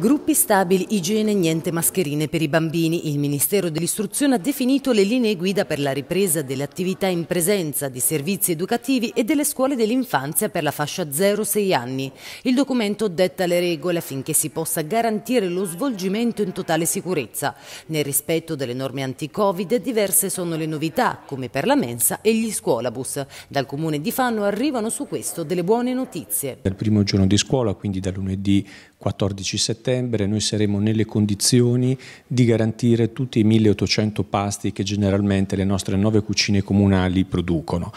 Gruppi stabili, igiene, niente mascherine per i bambini. Il Ministero dell'Istruzione ha definito le linee guida per la ripresa delle attività in presenza di servizi educativi e delle scuole dell'infanzia per la fascia 0-6 anni. Il documento detta le regole affinché si possa garantire lo svolgimento in totale sicurezza. Nel rispetto delle norme anti-Covid diverse sono le novità, come per la mensa e gli scuolabus. Dal comune di Fanno arrivano su questo delle buone notizie. Dal primo giorno di scuola, quindi da lunedì 14 settembre, settembre noi saremo nelle condizioni di garantire tutti i 1800 pasti che generalmente le nostre nove cucine comunali producono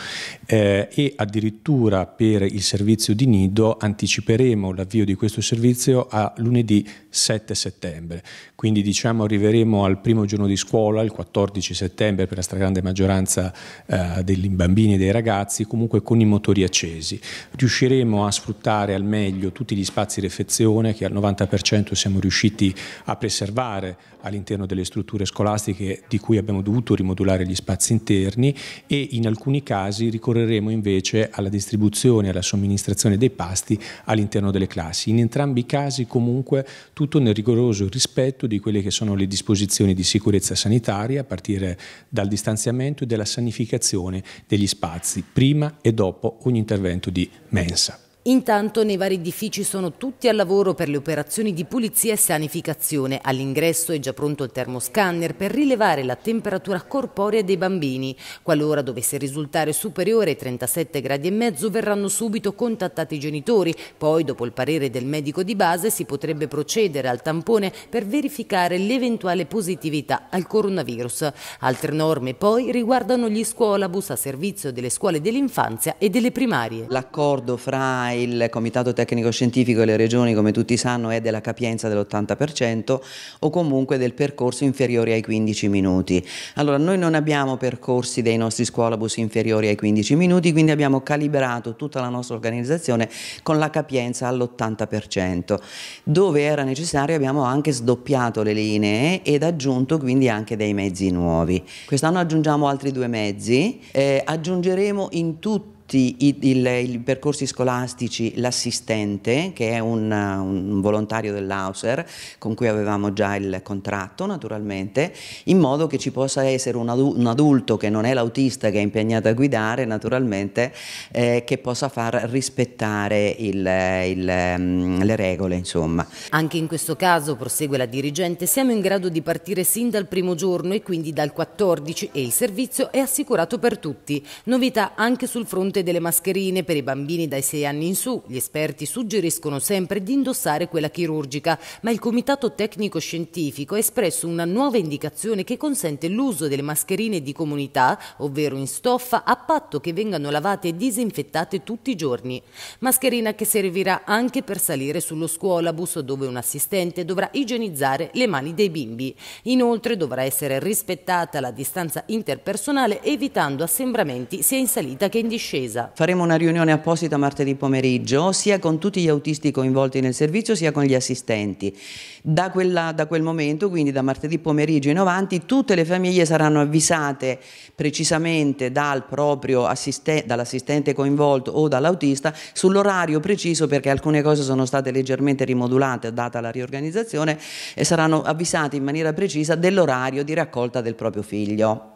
eh, e addirittura per il servizio di nido anticiperemo l'avvio di questo servizio a lunedì 7 settembre. Quindi diciamo arriveremo al primo giorno di scuola, il 14 settembre per la stragrande maggioranza eh, dei bambini e dei ragazzi, comunque con i motori accesi. Riusciremo a sfruttare al meglio tutti gli spazi refezione che al 90% 100% siamo riusciti a preservare all'interno delle strutture scolastiche di cui abbiamo dovuto rimodulare gli spazi interni e in alcuni casi ricorreremo invece alla distribuzione, e alla somministrazione dei pasti all'interno delle classi. In entrambi i casi comunque tutto nel rigoroso rispetto di quelle che sono le disposizioni di sicurezza sanitaria a partire dal distanziamento e dalla sanificazione degli spazi prima e dopo ogni intervento di mensa. Intanto nei vari edifici sono tutti al lavoro per le operazioni di pulizia e sanificazione. All'ingresso è già pronto il termoscanner per rilevare la temperatura corporea dei bambini. Qualora dovesse risultare superiore ai 37 gradi e mezzo verranno subito contattati i genitori. Poi dopo il parere del medico di base si potrebbe procedere al tampone per verificare l'eventuale positività al coronavirus. Altre norme poi riguardano gli scuolabus a servizio delle scuole dell'infanzia e delle primarie. L'accordo fra il comitato tecnico scientifico e le regioni come tutti sanno è della capienza dell'80% o comunque del percorso inferiore ai 15 minuti. Allora noi non abbiamo percorsi dei nostri scuolabus inferiori ai 15 minuti quindi abbiamo calibrato tutta la nostra organizzazione con la capienza all'80%. Dove era necessario abbiamo anche sdoppiato le linee ed aggiunto quindi anche dei mezzi nuovi. Quest'anno aggiungiamo altri due mezzi, eh, aggiungeremo in tutto tutti i, il, i percorsi scolastici l'assistente, che è un, un volontario dell'Auser, con cui avevamo già il contratto naturalmente, in modo che ci possa essere un, adu un adulto che non è l'autista che è impegnato a guidare naturalmente, eh, che possa far rispettare il, il, mm, le regole. Insomma. Anche in questo caso, prosegue la dirigente, siamo in grado di partire sin dal primo giorno e quindi dal 14 e il servizio è assicurato per tutti. Novità anche sul fronte delle mascherine per i bambini dai 6 anni in su. Gli esperti suggeriscono sempre di indossare quella chirurgica, ma il Comitato Tecnico Scientifico ha espresso una nuova indicazione che consente l'uso delle mascherine di comunità, ovvero in stoffa, a patto che vengano lavate e disinfettate tutti i giorni. Mascherina che servirà anche per salire sullo scuolabus dove un assistente dovrà igienizzare le mani dei bimbi. Inoltre dovrà essere rispettata la distanza interpersonale evitando assembramenti sia in salita che in discesa attesa. Faremo una riunione apposita martedì pomeriggio sia con tutti gli autisti coinvolti nel servizio sia con gli assistenti. Da, quella, da quel momento, quindi da martedì pomeriggio in avanti, tutte le famiglie saranno avvisate precisamente dal proprio assistente, dall'assistente coinvolto o dall'autista sull'orario preciso perché alcune cose sono state leggermente rimodulate data la riorganizzazione e saranno avvisate in maniera precisa dell'orario di raccolta del proprio figlio.